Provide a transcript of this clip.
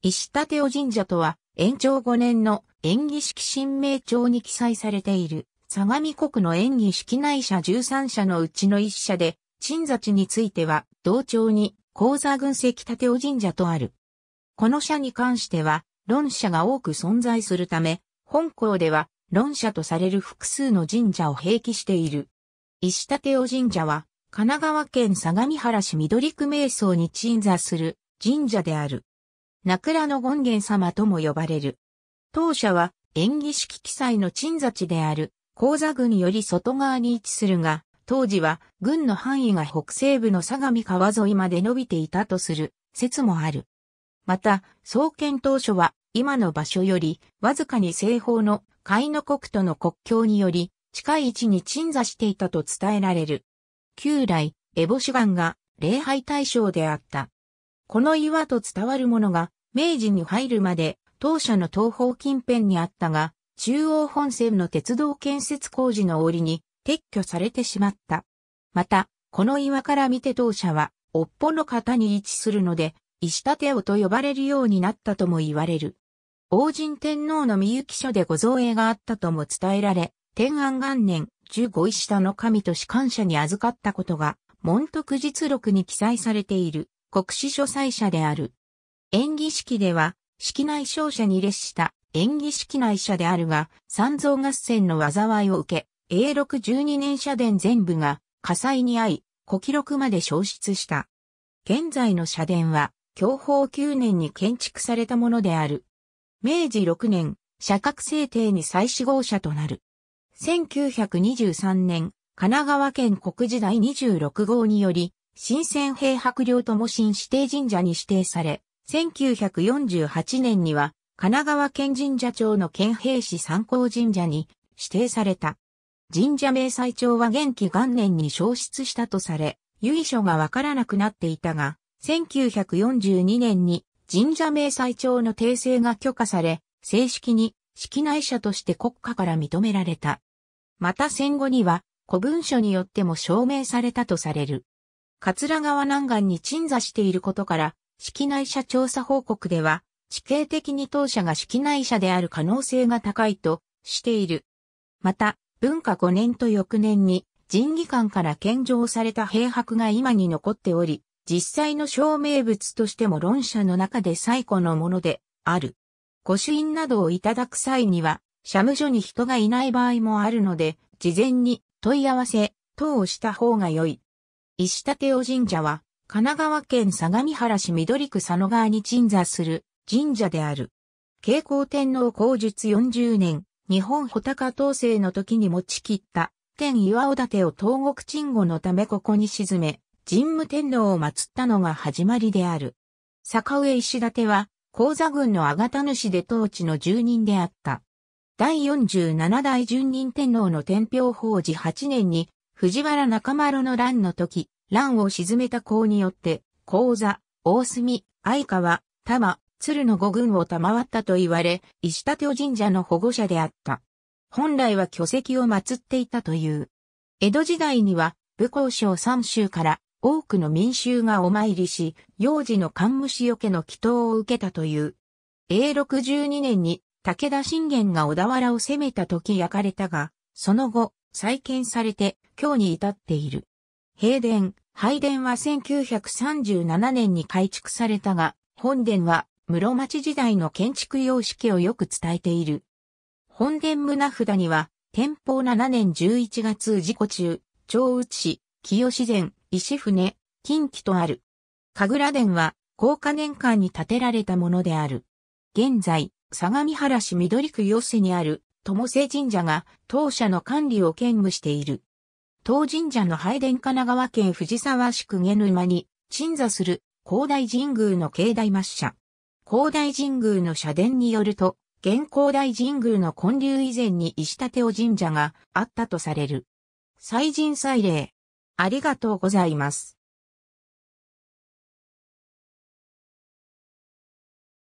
石立尾神社とは、延長5年の演技式神明帳に記載されている、相模国の演技式内社13社のうちの1社で、鎮座地については、同庁に、高座群石立尾神社とある。この社に関しては、論社が多く存在するため、本校では、論社とされる複数の神社を併記している。石立尾神社は、神奈川県相模原市緑区名想に鎮座する神社である。桜の権現様とも呼ばれる。当社は、演技式記載の鎮座地である、高座郡より外側に位置するが、当時は、郡の範囲が北西部の相模川沿いまで伸びていたとする説もある。また、創建当初は、今の場所より、わずかに西方の海の国との国境により、近い位置に鎮座していたと伝えられる。旧来、エボシガンが礼拝対象であった。この岩と伝わるものが、明治に入るまで当社の東方近辺にあったが、中央本線の鉄道建設工事の折に撤去されてしまった。また、この岩から見て当社は、おっぽの型に位置するので、石立尾と呼ばれるようになったとも言われる。王神天皇の御行書でご造営があったとも伝えられ、天安元年、十五石田の神と士官者に預かったことが、門徳実録に記載されている、国史書祭者である。演技式では、式内勝者に列した演技式内者であるが、三蔵合戦の災いを受け、永禄12年社殿全部が火災に遭い、古記録まで消失した。現在の社殿は、享保9年に建築されたものである。明治6年、社格制定に再始号者となる。1923年、神奈川県国時代26号により、新鮮平白領とも新指定神社に指定され、1948年には、神奈川県神社町の県兵士参考神社に指定された。神社明細町は元気元年に消失したとされ、由緒がわからなくなっていたが、1942年に神社明細町の訂正が許可され、正式に式内者として国家から認められた。また戦後には古文書によっても証明されたとされる。桂川南岸に鎮座していることから、式内社調査報告では、地形的に当社が式内社である可能性が高いとしている。また、文化5年と翌年に人技館から献上された平白が今に残っており、実際の証明物としても論者の中で最古のものである。御朱印などをいただく際には、社務所に人がいない場合もあるので、事前に問い合わせ等をした方が良い。石立尾神社は神奈川県相模原市緑区佐野川に鎮座する神社である。慶光天皇皇術40年、日本穂高統制の時に持ち切った天岩尾立を東国鎮護のためここに沈め、神武天皇を祀ったのが始まりである。坂上石立は、高座軍のあがた主で当地の住人であった。第47代順人天皇の天平法治8年に、藤原中丸の乱の時、乱を沈めた功によって、高座、大隅、相川、多摩、鶴の五軍を賜ったと言われ、石立神社の保護者であった。本来は巨石を祀っていたという。江戸時代には、武功省三州から多くの民衆がお参りし、幼児の寒虫よけの祈祷を受けたという。永禄12年に武田信玄が小田原を攻めた時焼かれたが、その後、再建されて今日に至っている。平殿、拝殿は1937年に改築されたが、本殿は室町時代の建築様式をよく伝えている。本殿胸札には、天保7年11月事故中、長内市、清然石船、近畿とある。神楽殿は、高架年間に建てられたものである。現在、相模原市緑区寄せにある、友瀬神社が当社の管理を兼務している。当神社の拝殿神奈川県藤沢市公家沼に鎮座する広大神宮の境内抹社。広大神宮の社殿によると、現広大神宮の建立以前に石立尾神社があったとされる。祭神祭礼。ありがとうございます。